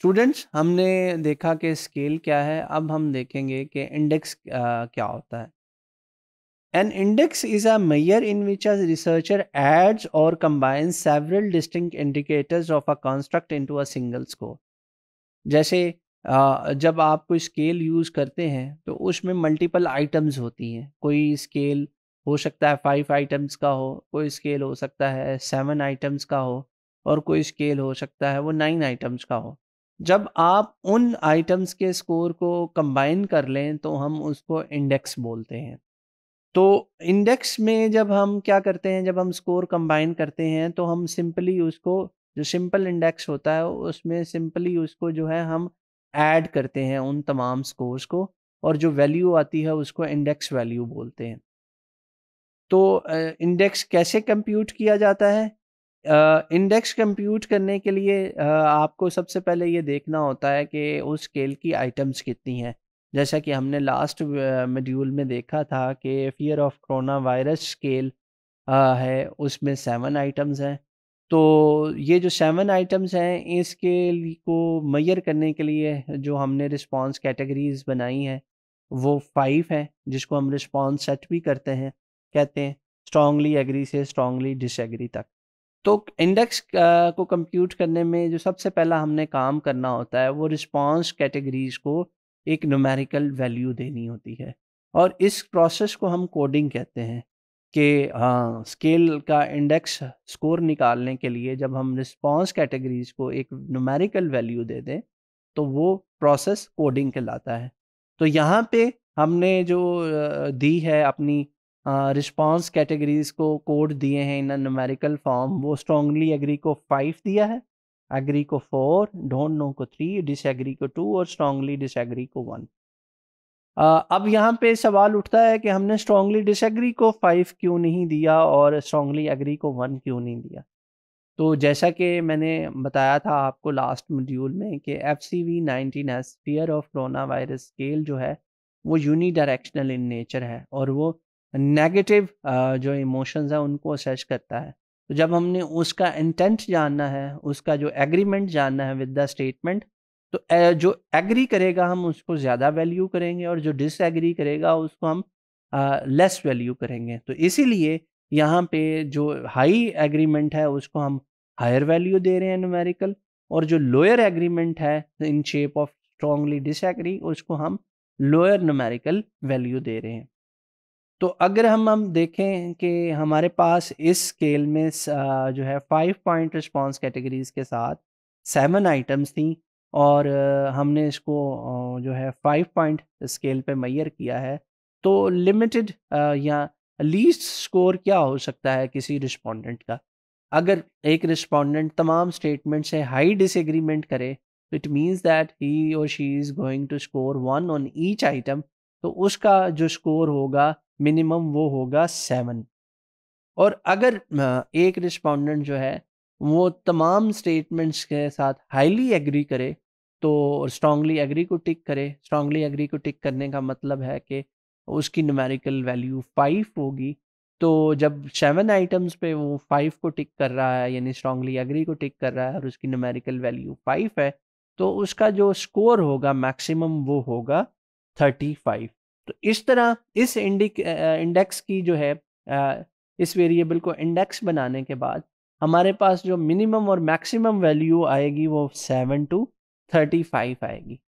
students हमने देखा कि स्केल क्या है अब हम देखेंगे कि इंडेक्स क्या होता है index is a measure in which a researcher adds or combine several distinct indicators of a construct into a single score जैसे जब आप कोई स्केल यूज़ करते हैं तो उसमें मल्टीपल आइटम्स होती हैं कोई स्केल हो सकता है फाइव आइटम्स का हो कोई स्केल हो सकता है सेवन आइटम्स का हो और कोई स्केल हो सकता है वो नाइन आइटम्स का हो जब आप उन आइटम्स के स्कोर को कंबाइन कर लें तो हम उसको इंडेक्स बोलते हैं तो इंडेक्स में जब हम क्या करते हैं जब हम स्कोर कंबाइन करते हैं तो हम सिंपली उसको जो सिंपल इंडेक्स होता है उसमें सिंपली उसको जो है हम ऐड करते हैं उन तमाम स्कोर्स को और जो वैल्यू आती है उसको इंडेक्स वैल्यू बोलते हैं तो इंडेक्स कैसे कंप्यूट किया जाता है इंडेक्स कंप्यूट करने के लिए आ, आपको सबसे पहले ये देखना होता है कि उस स्केल की आइटम्स कितनी हैं जैसा कि हमने लास्ट मॉड्यूल में देखा था कि fear of corona virus scale है उसमें सेवन आइटम्स हैं तो ये जो सेवन आइटम्स हैं इसके को मैयर करने के लिए जो हमने रिस्पांस कैटेगरीज बनाई हैं वो फाइव हैं जिसको हम रिस्पांस सेट भी करते हैं कहते हैं स्ट्रांगली एग्री से स्ट्रांगली डिसएग्री तक तो इंडेक्स को कंप्यूट करने में जो सबसे पहला हमने काम करना होता है वो रिस्पॉन्स कैटेगरीज को एक न्यूमेरिकल वैल्यू देनी होती है और इस प्रोसेस को हम कोडिंग कहते हैं कि हाँ स्केल का इंडेक्स स्कोर निकालने के लिए जब हम रिस्पॉन्स कैटेगरीज को एक न्यूमेरिकल वैल्यू दे दें तो वो प्रोसेस कोडिंग कहलाता है तो यहाँ पे हमने जो दी है अपनी रिस्पॉन्स कैटेगरीज को कोड दिए हैं इन नमेरिकल फॉर्म वो स्ट्रॉन्गली एग्री को फाइव दिया है एग्री को फोर डोंट नो को थ्री डिसएग्री को टू और स्ट्रांगली डिसएग्री को वन अब यहाँ पे सवाल उठता है कि हमने स्ट्रांगली डिसएग्री को फाइव क्यों नहीं दिया और स्ट्रांगली एग्री को वन क्यों नहीं दिया तो जैसा कि मैंने बताया था आपको लास्ट मॉड्यूल में कि F C V nineteen S fear of corona virus scale जो है वो यूनी डायरेक्शनल इन नेचर है और वो नेगेटिव uh, जो इमोशंस हैं उनको असेस करता है तो जब हमने उसका इंटेंट जानना है उसका जो एग्रीमेंट जानना है विद द स्टेटमेंट तो जो एग्री करेगा हम उसको ज़्यादा वैल्यू करेंगे और जो डिसएग्री करेगा उसको हम लेस वैल्यू करेंगे तो इसीलिए यहाँ पे जो हाई एग्रीमेंट है उसको हम हायर वैल्यू दे रहे हैं न्यूमेरिकल और जो लोअर एग्रीमेंट है in shape of strongly disagree उसको हम लोअर न्यूमेरिकल वैल्यू दे रहे हैं तो अगर हम हम देखें कि हमारे पास इस स्केल में जो है फाइव पॉइंट रिस्पॉन्स कैटेगरीज के साथ सेवन आइटम्स थी और हमने इसको जो है फाइव पॉइंट स्केल पे मैयर किया है तो लिमिटेड या लीस्ट स्कोर क्या हो सकता है किसी रिस्पोंडेंट का अगर एक रिस्पोंडेंट तमाम स्टेटमेंट से हाई डिसएग्रीमेंट करे तो it means that he or she is going to score one on each item तो उसका जो स्कोर होगा मिनिमम वो होगा सेवन और अगर एक रिस्पोंडेंट जो है वो तमाम स्टेटमेंट्स के साथ हाईली एग्री करे तो स्ट्रांगली एग्री को टिक करे स्ट्रांगली एग्री को टिक करने का मतलब है कि उसकी न्यूमेरिकल वैल्यू फाइव होगी तो जब सेवन आइटम्स पे वो फाइव को टिक कर रहा है यानी स्ट्रांगली एग्री को टिक कर रहा है और उसकी न्यूमेरिकल वैल्यू फाइव है तो उसका जो स्कोर होगा मैक्सिमम वो होगा थर्टी फाइव तो इस तरह इस इंडिक इंडेक्स की जो है इस वेरिएबल को इंडेक्स बनाने के बाद हमारे पास जो मिनिमम और मैक्सिमम वैल्यू आएगी वो सेवन टू थर्टी फाइव आएगी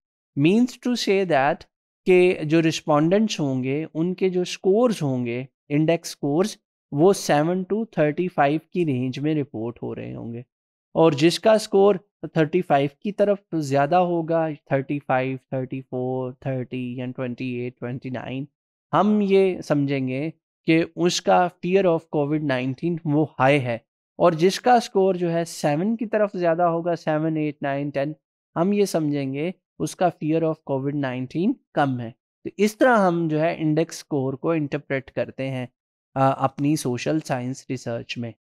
मीन्स टू से दैट के जो रिस्पोंडेंट्स होंगे उनके जो स्कोर्स होंगे इंडेक्स स्कोर्स वो सेवन टू थर्टी फाइव की रेंज में रिपोर्ट हो रहे होंगे और जिसका स्कोर थर्टी तो फाइव की तरफ तो ज़्यादा होगा thirty five thirty four thirty and twenty eight twenty nine हम ये समझेंगे कि उसका फियर ऑफ कोविड नाइन्टीन वो हाई है और जिसका स्कोर जो है सेवन की तरफ ज़्यादा होगा सेवन एट नाइन टेन हम ये समझेंगे उसका फियर ऑफ कोविड नाइन्टीन कम है तो इस तरह हम जो है इंडेक्स स्कोर को इंटरप्रेट करते हैं आ, अपनी सोशल साइंस रिसर्च में